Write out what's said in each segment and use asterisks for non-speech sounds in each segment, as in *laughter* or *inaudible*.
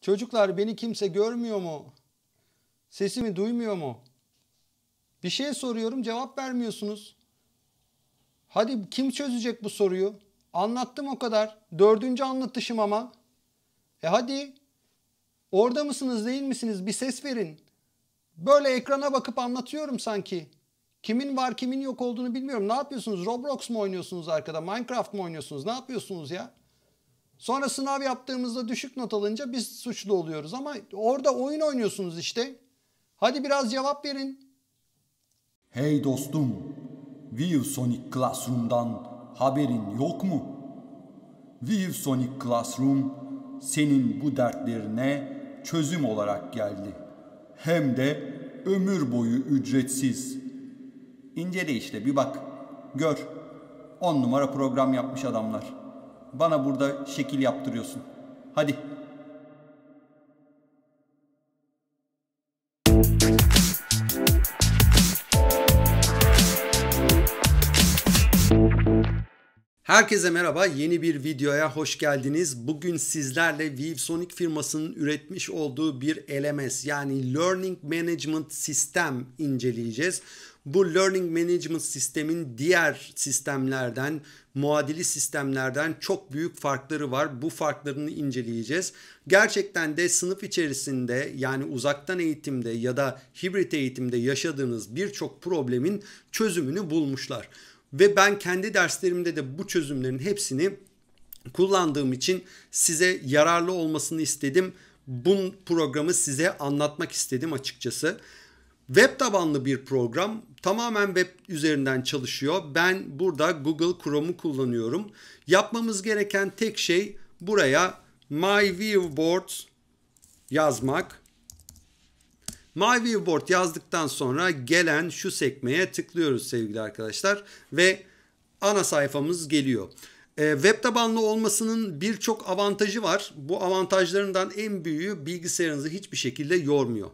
Çocuklar beni kimse görmüyor mu? Sesimi duymuyor mu? Bir şey soruyorum cevap vermiyorsunuz. Hadi kim çözecek bu soruyu? Anlattım o kadar. Dördüncü anlatışım ama. E hadi. Orada mısınız değil misiniz? Bir ses verin. Böyle ekrana bakıp anlatıyorum sanki. Kimin var kimin yok olduğunu bilmiyorum. Ne yapıyorsunuz? Roblox mu oynuyorsunuz arkada? Minecraft mı oynuyorsunuz? Ne yapıyorsunuz ya? Sonra sınav yaptığımızda düşük not alınca biz suçlu oluyoruz ama orada oyun oynuyorsunuz işte. Hadi biraz cevap verin. Hey dostum, Vive Sonic Classroom'dan haberin yok mu? Vive Sonic Classroom senin bu dertlerine çözüm olarak geldi. Hem de ömür boyu ücretsiz. İncele işte bir bak, gör. On numara program yapmış adamlar.'' Bana burada şekil yaptırıyorsun. Hadi Herkese merhaba. Yeni bir videoya hoş geldiniz. Bugün sizlerle Vivsonic firmasının üretmiş olduğu bir LMS yani Learning Management System inceleyeceğiz. Bu Learning Management sistemin diğer sistemlerden, muadili sistemlerden çok büyük farkları var. Bu farklarını inceleyeceğiz. Gerçekten de sınıf içerisinde yani uzaktan eğitimde ya da hibrit eğitimde yaşadığınız birçok problemin çözümünü bulmuşlar. Ve ben kendi derslerimde de bu çözümlerin hepsini kullandığım için size yararlı olmasını istedim. Bu programı size anlatmak istedim açıkçası. Web tabanlı bir program. Tamamen web üzerinden çalışıyor. Ben burada Google Chrome'u kullanıyorum. Yapmamız gereken tek şey buraya My Viewboard yazmak My Viewboard yazdıktan sonra gelen şu sekmeye tıklıyoruz sevgili arkadaşlar ve ana sayfamız geliyor. E, web tabanlı olmasının birçok avantajı var. Bu avantajlarından en büyüğü bilgisayarınızı hiçbir şekilde yormuyor.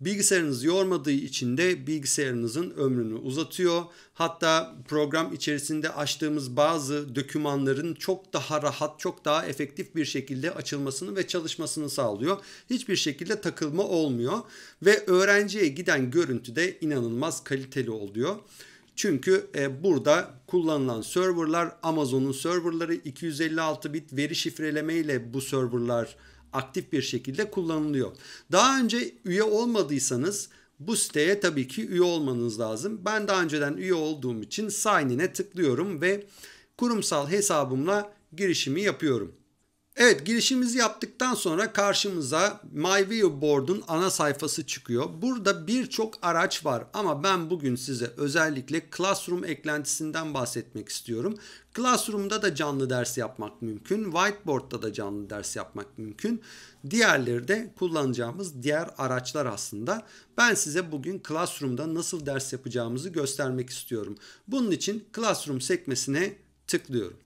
Bilgisayarınız yormadığı için de bilgisayarınızın ömrünü uzatıyor. Hatta program içerisinde açtığımız bazı dokümanların çok daha rahat, çok daha efektif bir şekilde açılmasını ve çalışmasını sağlıyor. Hiçbir şekilde takılma olmuyor ve öğrenciye giden görüntü de inanılmaz kaliteli oluyor. Çünkü e, burada kullanılan serverlar Amazon'un serverları 256 bit veri şifreleme ile bu serverlar aktif bir şekilde kullanılıyor. Daha önce üye olmadıysanız bu siteye tabii ki üye olmanız lazım. Ben daha önceden üye olduğum için sign in'e tıklıyorum ve kurumsal hesabımla girişimi yapıyorum. Evet girişimizi yaptıktan sonra karşımıza MyViewBoard'un ana sayfası çıkıyor. Burada birçok araç var ama ben bugün size özellikle Classroom eklentisinden bahsetmek istiyorum. Classroom'da da canlı ders yapmak mümkün. Whiteboard'da da canlı ders yapmak mümkün. Diğerleri de kullanacağımız diğer araçlar aslında. Ben size bugün Classroom'da nasıl ders yapacağımızı göstermek istiyorum. Bunun için Classroom sekmesine tıklıyorum.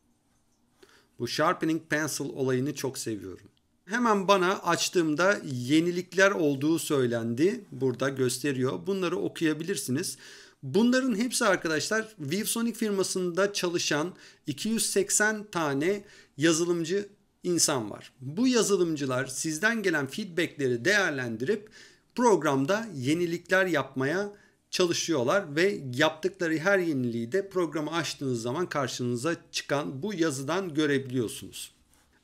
Bu sharpening pencil olayını çok seviyorum. Hemen bana açtığımda yenilikler olduğu söylendi. Burada gösteriyor. Bunları okuyabilirsiniz. Bunların hepsi arkadaşlar Vivsonic firmasında çalışan 280 tane yazılımcı insan var. Bu yazılımcılar sizden gelen feedbackleri değerlendirip programda yenilikler yapmaya çalışıyorlar ve yaptıkları her yeniliği de programı açtığınız zaman karşınıza çıkan bu yazıdan görebiliyorsunuz.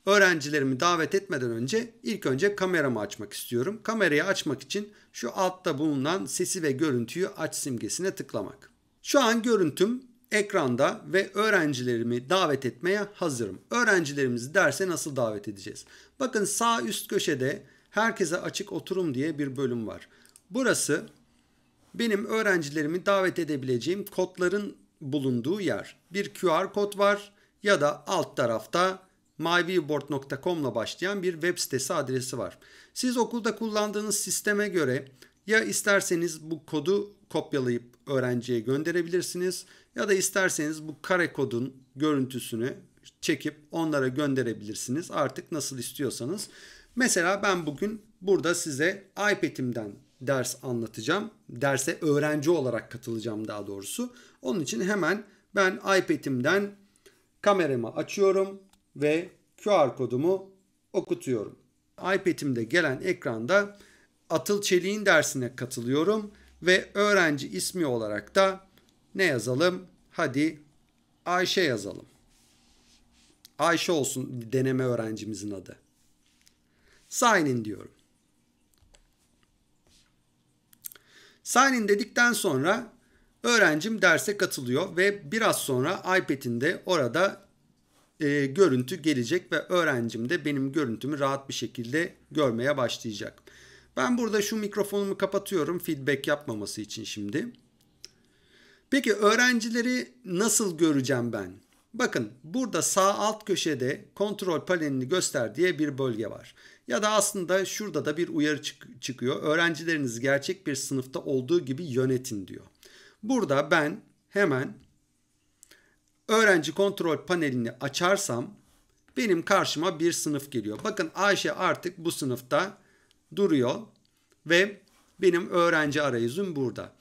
Öğrencilerimi davet etmeden önce ilk önce kameramı açmak istiyorum. Kamerayı açmak için şu altta bulunan sesi ve görüntüyü aç simgesine tıklamak. Şu an görüntüm ekranda ve öğrencilerimi davet etmeye hazırım. Öğrencilerimizi derse nasıl davet edeceğiz? Bakın sağ üst köşede herkese açık oturum diye bir bölüm var. Burası benim öğrencilerimi davet edebileceğim kodların bulunduğu yer. Bir QR kod var ya da alt tarafta myviewboard.com ile başlayan bir web sitesi adresi var. Siz okulda kullandığınız sisteme göre ya isterseniz bu kodu kopyalayıp öğrenciye gönderebilirsiniz ya da isterseniz bu kare kodun görüntüsünü çekip onlara gönderebilirsiniz. Artık nasıl istiyorsanız. Mesela ben bugün burada size iPad'imden ders anlatacağım. Derse öğrenci olarak katılacağım daha doğrusu. Onun için hemen ben iPad'imden kameramı açıyorum ve QR kodumu okutuyorum. iPad'imde gelen ekranda Atıl Çelik'in dersine katılıyorum ve öğrenci ismi olarak da ne yazalım? Hadi Ayşe yazalım. Ayşe olsun deneme öğrencimizin adı. Sign in diyorum. Sign in dedikten sonra öğrencim derse katılıyor ve biraz sonra iPad'inde orada e, görüntü gelecek ve öğrencim de benim görüntümü rahat bir şekilde görmeye başlayacak. Ben burada şu mikrofonumu kapatıyorum feedback yapmaması için şimdi. Peki öğrencileri nasıl göreceğim ben? Bakın burada sağ alt köşede kontrol panelini göster diye bir bölge var. Ya da aslında şurada da bir uyarı çık çıkıyor. Öğrencileriniz gerçek bir sınıfta olduğu gibi yönetin diyor. Burada ben hemen öğrenci kontrol panelini açarsam benim karşıma bir sınıf geliyor. Bakın Ayşe artık bu sınıfta duruyor ve benim öğrenci arayüzüm burada.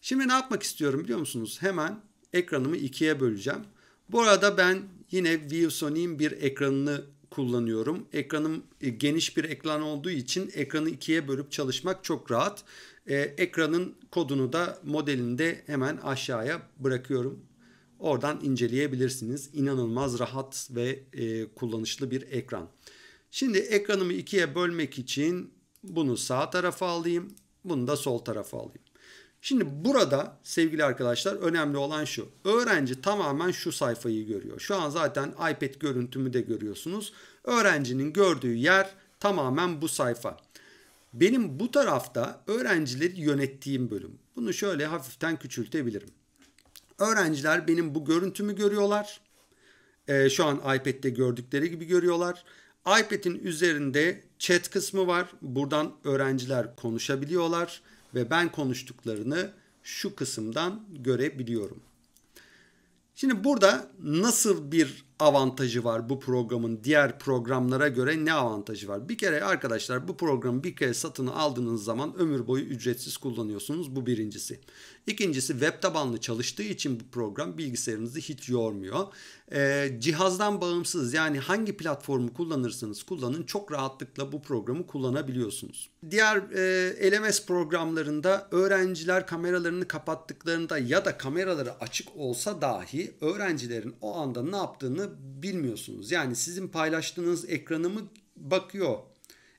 Şimdi ne yapmak istiyorum biliyor musunuz? Hemen ekranımı ikiye böleceğim. Bu arada ben yine ViewSony'in bir ekranını kullanıyorum. Ekranım e, geniş bir ekran olduğu için ekranı ikiye bölüp çalışmak çok rahat. Ee, ekranın kodunu da modelinde hemen aşağıya bırakıyorum. Oradan inceleyebilirsiniz. İnanılmaz rahat ve e, kullanışlı bir ekran. Şimdi ekranımı ikiye bölmek için bunu sağ tarafa alayım. Bunu da sol tarafa alayım. Şimdi burada sevgili arkadaşlar önemli olan şu. Öğrenci tamamen şu sayfayı görüyor. Şu an zaten iPad görüntümü de görüyorsunuz. Öğrencinin gördüğü yer tamamen bu sayfa. Benim bu tarafta öğrencileri yönettiğim bölüm. Bunu şöyle hafiften küçültebilirim. Öğrenciler benim bu görüntümü görüyorlar. Ee, şu an iPad'de gördükleri gibi görüyorlar. iPad'in üzerinde chat kısmı var. Buradan öğrenciler konuşabiliyorlar ve ben konuştuklarını şu kısımdan görebiliyorum. Şimdi burada nasıl bir avantajı var bu programın diğer programlara göre ne avantajı var? Bir kere arkadaşlar bu programı bir kere satın aldığınız zaman ömür boyu ücretsiz kullanıyorsunuz. Bu birincisi. İkincisi web tabanlı çalıştığı için bu program bilgisayarınızı hiç yormuyor. Ee, cihazdan bağımsız yani hangi platformu kullanırsanız kullanın çok rahatlıkla bu programı kullanabiliyorsunuz. Diğer e, LMS programlarında öğrenciler kameralarını kapattıklarında ya da kameraları açık olsa dahi öğrencilerin o anda ne yaptığını bilmiyorsunuz. Yani sizin paylaştığınız ekranı mı bakıyor?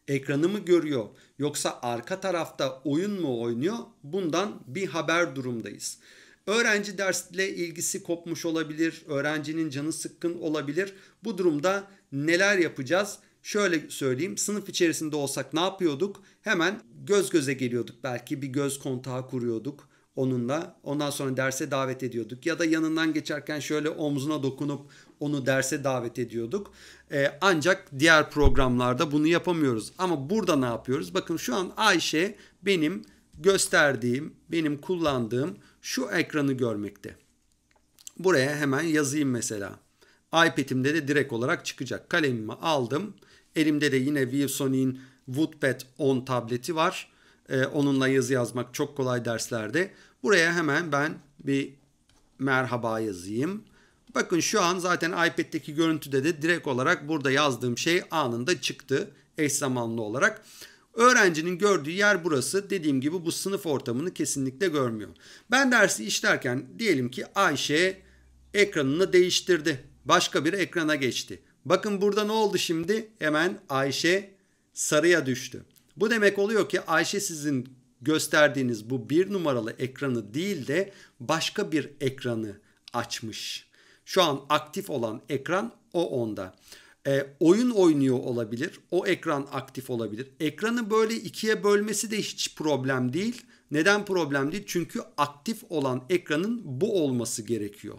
Ekranı mı görüyor? Yoksa arka tarafta oyun mu oynuyor? Bundan bir haber durumdayız. Öğrenci dersle ilgisi kopmuş olabilir, öğrencinin canı sıkkın olabilir. Bu durumda neler yapacağız? Şöyle söyleyeyim sınıf içerisinde olsak ne yapıyorduk? Hemen göz göze geliyorduk belki bir göz kontağı kuruyorduk onunla. Ondan sonra derse davet ediyorduk ya da yanından geçerken şöyle omzuna dokunup onu derse davet ediyorduk. Ee, ancak diğer programlarda bunu yapamıyoruz. Ama burada ne yapıyoruz? Bakın şu an Ayşe benim gösterdiğim, benim kullandığım şu ekranı görmekte. Buraya hemen yazayım mesela. iPad'imde de direkt olarak çıkacak. Kalemimi aldım. Elimde de yine Wilson'in Woodpad 10 tableti var. Ee, onunla yazı yazmak çok kolay derslerde. Buraya hemen ben bir merhaba yazayım. Bakın şu an zaten iPad'deki görüntüde de direkt olarak burada yazdığım şey anında çıktı eş zamanlı olarak. Öğrencinin gördüğü yer burası. Dediğim gibi bu sınıf ortamını kesinlikle görmüyor. Ben dersi işlerken diyelim ki Ayşe ekranını değiştirdi. Başka bir ekrana geçti. Bakın burada ne oldu şimdi? Hemen Ayşe sarıya düştü. Bu demek oluyor ki Ayşe sizin gösterdiğiniz bu bir numaralı ekranı değil de başka bir ekranı açmış. Şu an aktif olan ekran o onda. E, oyun oynuyor olabilir. O ekran aktif olabilir. Ekranı böyle ikiye bölmesi de hiç problem değil. Neden problem değil? Çünkü aktif olan ekranın bu olması gerekiyor.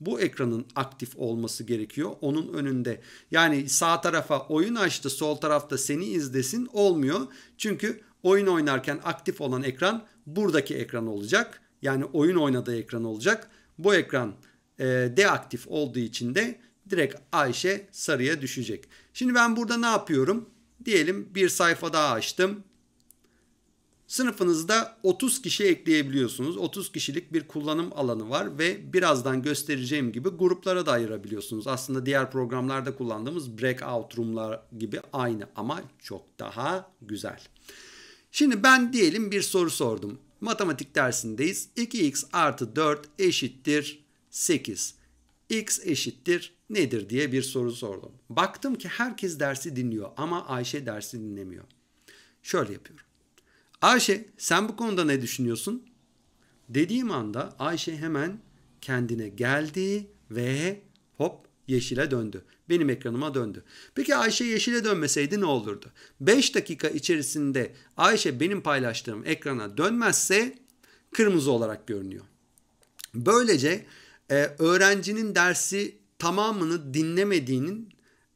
Bu ekranın aktif olması gerekiyor onun önünde. Yani sağ tarafa oyun açtı, sol tarafta seni izlesin olmuyor. Çünkü oyun oynarken aktif olan ekran buradaki ekran olacak. Yani oyun oynadığı ekran olacak. Bu ekran e, deaktif olduğu için de direkt Ayşe sarıya düşecek. Şimdi ben burada ne yapıyorum? Diyelim bir sayfa daha açtım. Sınıfınızda 30 kişi ekleyebiliyorsunuz. 30 kişilik bir kullanım alanı var ve birazdan göstereceğim gibi gruplara da ayırabiliyorsunuz. Aslında diğer programlarda kullandığımız breakout room'lar gibi aynı ama çok daha güzel. Şimdi ben diyelim bir soru sordum. Matematik dersindeyiz. 2x artı 4 eşittir 8. X eşittir nedir diye bir soru sordum. Baktım ki herkes dersi dinliyor ama Ayşe dersi dinlemiyor. Şöyle yapıyorum. Ayşe sen bu konuda ne düşünüyorsun? Dediğim anda Ayşe hemen kendine geldi ve hop yeşile döndü. Benim ekranıma döndü. Peki Ayşe yeşile dönmeseydi ne olurdu? 5 dakika içerisinde Ayşe benim paylaştığım ekrana dönmezse kırmızı olarak görünüyor. Böylece e, öğrencinin dersi tamamını dinlemediğinin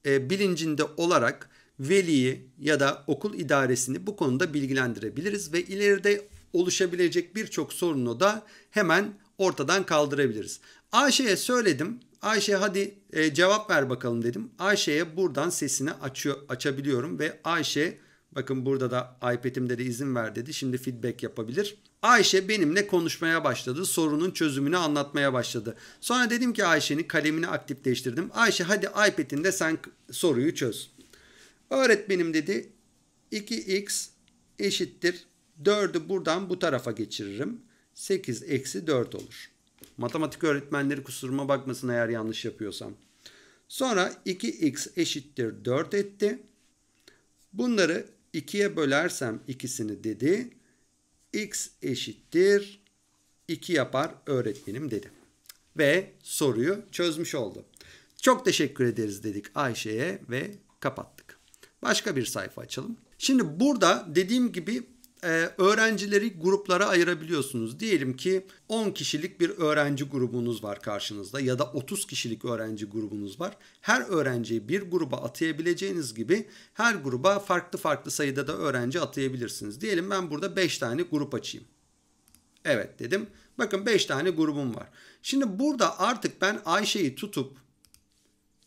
e, bilincinde olarak veliyi ya da okul idaresini bu konuda bilgilendirebiliriz ve ileride oluşabilecek birçok sorunu da hemen ortadan kaldırabiliriz. Ayşe'ye söyledim. Ayşe hadi e, cevap ver bakalım dedim. Ayşe'ye buradan sesini açıyor, açabiliyorum ve Ayşe Bakın burada da iPad'imde de izin ver dedi. Şimdi feedback yapabilir. Ayşe benimle konuşmaya başladı. Sorunun çözümünü anlatmaya başladı. Sonra dedim ki Ayşe'nin kalemini aktifleştirdim. Ayşe hadi iPad'inde sen soruyu çöz. Öğretmenim dedi 2x eşittir 4'ü buradan bu tarafa geçiririm. 8 eksi 4 olur. Matematik öğretmenleri kusuruma bakmasın eğer yanlış yapıyorsam. Sonra 2x eşittir 4 etti. Bunları 2'ye bölersem ikisini dedi. X eşittir 2 yapar öğretmenim dedi. Ve soruyu çözmüş oldu. Çok teşekkür ederiz dedik Ayşe'ye ve kapattık. Başka bir sayfa açalım. Şimdi burada dediğim gibi e, öğrencileri gruplara ayırabiliyorsunuz. Diyelim ki 10 kişilik bir öğrenci grubunuz var karşınızda ya da 30 kişilik öğrenci grubunuz var. Her öğrenciyi bir gruba atayabileceğiniz gibi her gruba farklı farklı sayıda da öğrenci atayabilirsiniz. Diyelim ben burada 5 tane grup açayım. Evet dedim. Bakın 5 tane grubum var. Şimdi burada artık ben Ayşe'yi tutup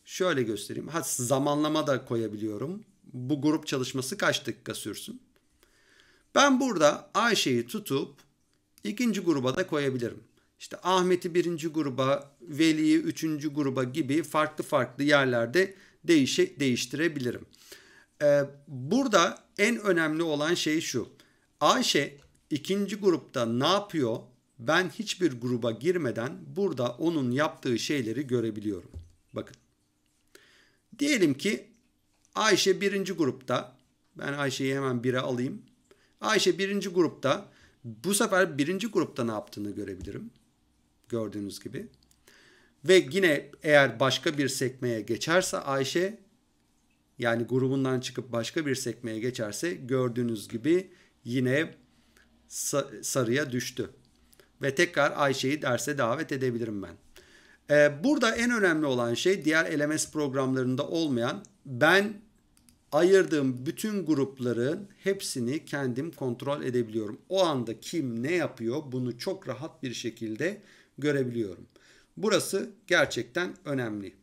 şöyle göstereyim. Ha zamanlama da koyabiliyorum. Bu grup çalışması kaç dakika sürsün? Ben burada Ayşe'yi tutup ikinci gruba da koyabilirim. İşte Ahmet'i birinci gruba, Veli'yi üçüncü gruba gibi farklı farklı yerlerde değişe, değiştirebilirim. Ee, burada en önemli olan şey şu. Ayşe ikinci grupta ne yapıyor? Ben hiçbir gruba girmeden burada onun yaptığı şeyleri görebiliyorum. Bakın. Diyelim ki Ayşe birinci grupta. Ben Ayşe'yi hemen bire alayım. Ayşe birinci grupta bu sefer birinci grupta ne yaptığını görebilirim. Gördüğünüz gibi. Ve yine eğer başka bir sekmeye geçerse Ayşe yani grubundan çıkıp başka bir sekmeye geçerse gördüğünüz gibi yine sarıya düştü. Ve tekrar Ayşe'yi derse davet edebilirim ben. Ee, burada en önemli olan şey diğer LMS programlarında olmayan ben ayırdığım bütün grupların hepsini kendim kontrol edebiliyorum. O anda kim ne yapıyor bunu çok rahat bir şekilde görebiliyorum. Burası gerçekten önemli.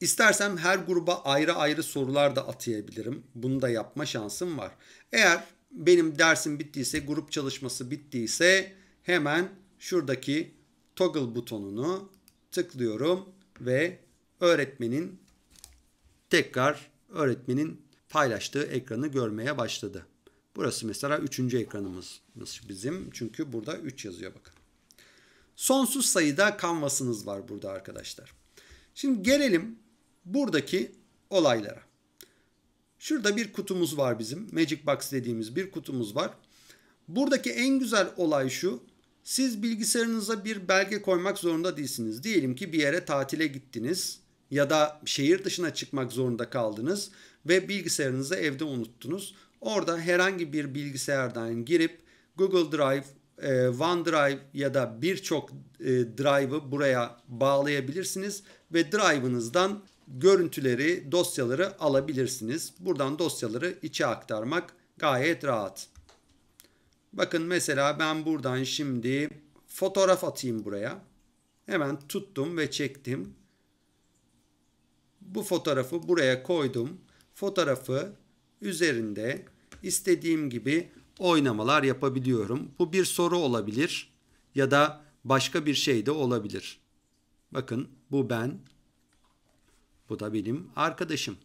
İstersem her gruba ayrı ayrı sorular da atayabilirim. Bunu da yapma şansım var. Eğer benim dersim bittiyse, grup çalışması bittiyse hemen şuradaki toggle butonunu tıklıyorum ve öğretmenin tekrar öğretmenin paylaştığı ekranı görmeye başladı. Burası mesela üçüncü ekranımız bizim. Çünkü burada 3 yazıyor bakın. Sonsuz sayıda kanvasınız var burada arkadaşlar. Şimdi gelelim buradaki olaylara. Şurada bir kutumuz var bizim. Magic Box dediğimiz bir kutumuz var. Buradaki en güzel olay şu. Siz bilgisayarınıza bir belge koymak zorunda değilsiniz. Diyelim ki bir yere tatile gittiniz ya da şehir dışına çıkmak zorunda kaldınız ve bilgisayarınızı evde unuttunuz. Orada herhangi bir bilgisayardan girip Google Drive, e, OneDrive ya da birçok e, drive'ı buraya bağlayabilirsiniz ve drive'ınızdan görüntüleri, dosyaları alabilirsiniz. Buradan dosyaları içe aktarmak gayet rahat. Bakın mesela ben buradan şimdi fotoğraf atayım buraya. Hemen tuttum ve çektim bu fotoğrafı buraya koydum. Fotoğrafı üzerinde istediğim gibi oynamalar yapabiliyorum. Bu bir soru olabilir ya da başka bir şey de olabilir. Bakın bu ben. Bu da benim arkadaşım.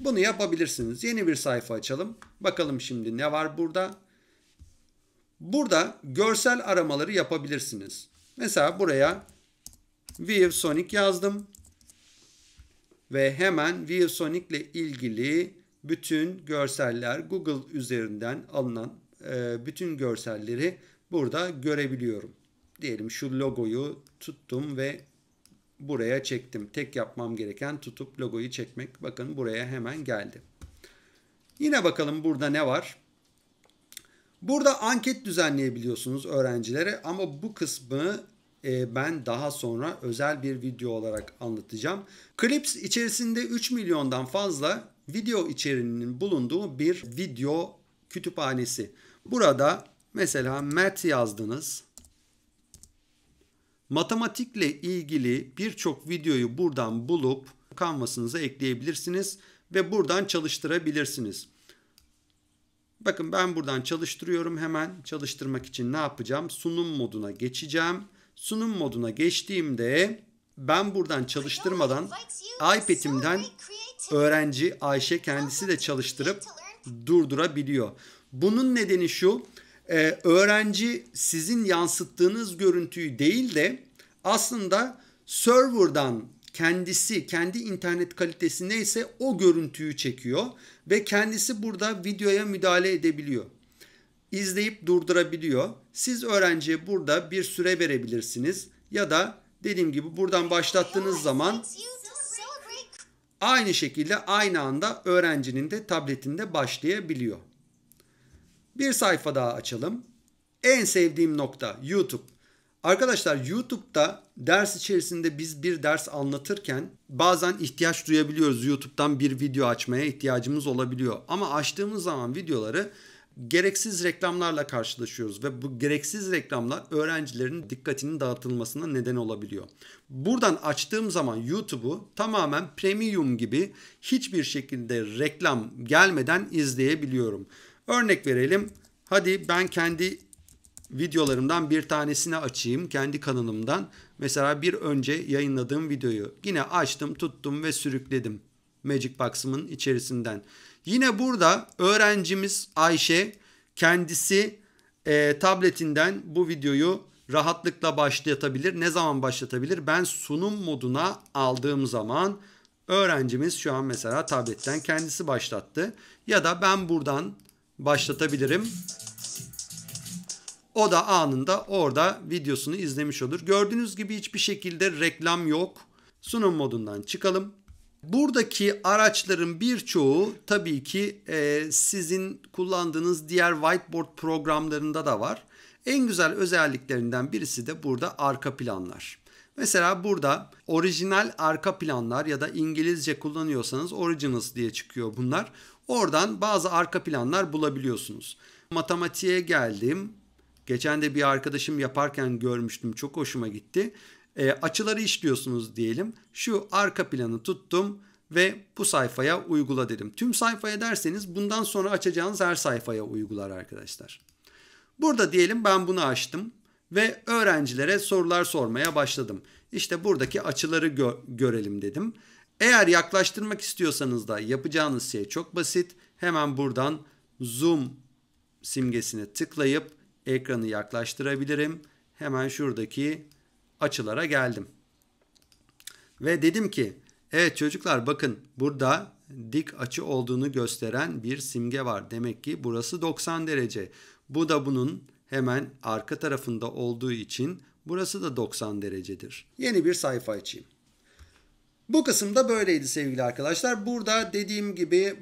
Bunu yapabilirsiniz. Yeni bir sayfa açalım. Bakalım şimdi ne var burada? Burada görsel aramaları yapabilirsiniz. Mesela buraya Viv Sonic yazdım. Ve hemen Viv Sonic ile ilgili bütün görseller Google üzerinden alınan e, bütün görselleri burada görebiliyorum. Diyelim şu logoyu tuttum ve buraya çektim. Tek yapmam gereken tutup logoyu çekmek. Bakın buraya hemen geldi. Yine bakalım burada ne var? Burada anket düzenleyebiliyorsunuz öğrencilere ama bu kısmı e, ben daha sonra özel bir video olarak anlatacağım. Clips içerisinde 3 milyondan fazla video içeriğinin bulunduğu bir video kütüphanesi. Burada mesela Mert yazdınız. Matematikle ilgili birçok videoyu buradan bulup Canvas'ınıza ekleyebilirsiniz ve buradan çalıştırabilirsiniz. Bakın ben buradan çalıştırıyorum. Hemen çalıştırmak için ne yapacağım? Sunum moduna geçeceğim sunum moduna geçtiğimde ben buradan çalıştırmadan iPad'imden öğrenci Ayşe kendisi de çalıştırıp durdurabiliyor. Bunun nedeni şu e, öğrenci sizin yansıttığınız görüntüyü değil de aslında serverdan kendisi kendi internet kalitesi neyse o görüntüyü çekiyor ve kendisi burada videoya müdahale edebiliyor izleyip durdurabiliyor. Siz öğrenciye burada bir süre verebilirsiniz ya da dediğim gibi buradan başlattığınız zaman aynı şekilde aynı anda öğrencinin de tabletinde başlayabiliyor. Bir sayfa daha açalım. En sevdiğim nokta YouTube. Arkadaşlar YouTube'da ders içerisinde biz bir ders anlatırken bazen ihtiyaç duyabiliyoruz. YouTube'dan bir video açmaya ihtiyacımız olabiliyor. Ama açtığımız zaman videoları gereksiz reklamlarla karşılaşıyoruz ve bu gereksiz reklamlar öğrencilerin dikkatinin dağıtılmasına neden olabiliyor. Buradan açtığım zaman YouTube'u tamamen premium gibi hiçbir şekilde reklam gelmeden izleyebiliyorum. Örnek verelim. Hadi ben kendi videolarımdan bir tanesini açayım kendi kanalımdan. Mesela bir önce yayınladığım videoyu yine açtım, tuttum ve sürükledim Magic Box'ımın içerisinden. Yine burada öğrencimiz Ayşe kendisi e, tabletinden bu videoyu rahatlıkla başlatabilir. Ne zaman başlatabilir? Ben sunum moduna aldığım zaman öğrencimiz şu an mesela tabletten kendisi başlattı. Ya da ben buradan başlatabilirim. O da anında orada videosunu izlemiş olur. Gördüğünüz gibi hiçbir şekilde reklam yok. Sunum modundan çıkalım. Buradaki araçların birçoğu tabii ki e, sizin kullandığınız diğer whiteboard programlarında da var. En güzel özelliklerinden birisi de burada arka planlar. Mesela burada orijinal arka planlar ya da İngilizce kullanıyorsanız originals diye çıkıyor bunlar. Oradan bazı arka planlar bulabiliyorsunuz. Matematiğe geldim. Geçen de bir arkadaşım yaparken görmüştüm. Çok hoşuma gitti. E, açıları işliyorsunuz diyelim. Şu arka planı tuttum ve bu sayfaya uygula dedim. Tüm sayfaya derseniz bundan sonra açacağınız her sayfaya uygular arkadaşlar. Burada diyelim ben bunu açtım ve öğrencilere sorular sormaya başladım. İşte buradaki açıları gö görelim dedim. Eğer yaklaştırmak istiyorsanız da yapacağınız şey çok basit. Hemen buradan zoom simgesine tıklayıp ekranı yaklaştırabilirim. Hemen şuradaki açılara geldim. Ve dedim ki evet çocuklar bakın burada dik açı olduğunu gösteren bir simge var. Demek ki burası 90 derece. Bu da bunun hemen arka tarafında olduğu için burası da 90 derecedir. Yeni bir sayfa açayım. Bu kısımda böyleydi sevgili arkadaşlar. Burada dediğim gibi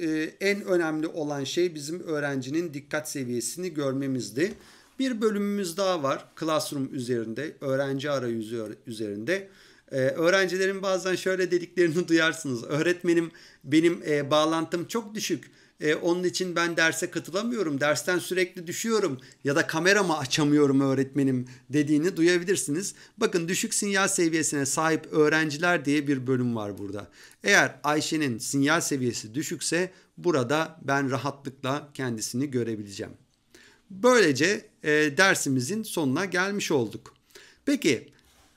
e, en önemli olan şey bizim öğrencinin dikkat seviyesini görmemizdi. Bir bölümümüz daha var Classroom üzerinde, öğrenci arayüzü üzerinde. Ee, öğrencilerin bazen şöyle dediklerini *laughs* duyarsınız. Öğretmenim benim e, bağlantım çok düşük. E, onun için ben derse katılamıyorum. Dersten sürekli düşüyorum ya da kameramı açamıyorum öğretmenim dediğini duyabilirsiniz. Bakın düşük sinyal seviyesine sahip öğrenciler diye bir bölüm var burada. Eğer Ayşe'nin sinyal seviyesi düşükse burada ben rahatlıkla kendisini görebileceğim. Böylece e, dersimizin sonuna gelmiş olduk. Peki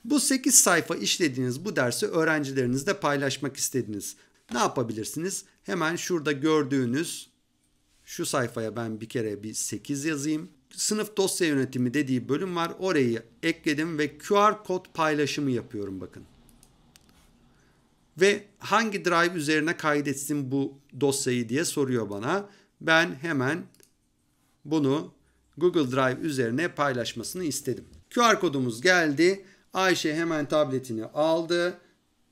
bu 8 sayfa işlediğiniz bu dersi öğrencilerinizle paylaşmak istediniz. Ne yapabilirsiniz? Hemen şurada gördüğünüz şu sayfaya ben bir kere bir 8 yazayım. Sınıf dosya yönetimi dediği bölüm var. Orayı ekledim ve QR kod paylaşımı yapıyorum bakın. Ve hangi drive üzerine kaydetsin bu dosyayı diye soruyor bana. Ben hemen bunu Google Drive üzerine paylaşmasını istedim. QR kodumuz geldi. Ayşe hemen tabletini aldı.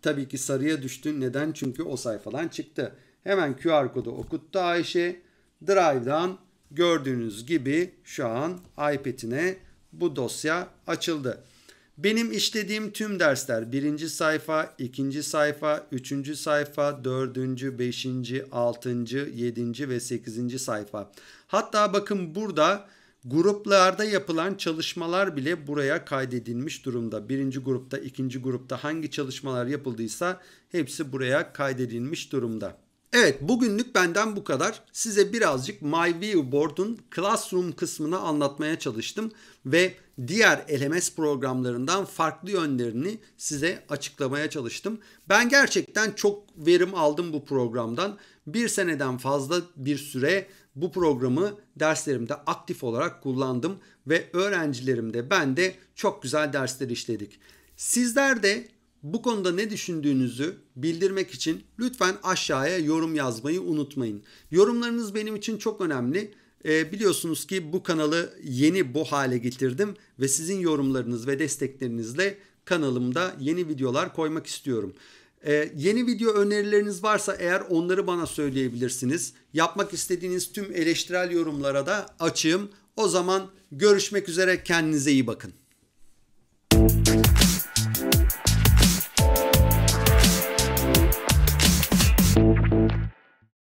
Tabii ki sarıya düştü. Neden? Çünkü o sayfadan çıktı. Hemen QR kodu okuttu Ayşe. Drive'dan gördüğünüz gibi şu an iPad'ine bu dosya açıldı. Benim işlediğim tüm dersler birinci sayfa, ikinci sayfa, üçüncü sayfa, dördüncü, beşinci, altıncı, yedinci ve sekizinci sayfa. Hatta bakın burada Gruplarda yapılan çalışmalar bile buraya kaydedilmiş durumda. Birinci grupta, ikinci grupta hangi çalışmalar yapıldıysa hepsi buraya kaydedilmiş durumda. Evet bugünlük benden bu kadar. Size birazcık MyViewBoard'un Classroom kısmını anlatmaya çalıştım ve diğer LMS programlarından farklı yönlerini size açıklamaya çalıştım. Ben gerçekten çok verim aldım bu programdan. Bir seneden fazla bir süre bu programı derslerimde aktif olarak kullandım ve öğrencilerimde ben de çok güzel dersler işledik. Sizler de bu konuda ne düşündüğünüzü bildirmek için lütfen aşağıya yorum yazmayı unutmayın. Yorumlarınız benim için çok önemli. E, biliyorsunuz ki bu kanalı yeni bu hale getirdim ve sizin yorumlarınız ve desteklerinizle kanalımda yeni videolar koymak istiyorum. Ee, yeni video önerileriniz varsa eğer onları bana söyleyebilirsiniz. Yapmak istediğiniz tüm eleştirel yorumlara da açığım. O zaman görüşmek üzere kendinize iyi bakın. Müzik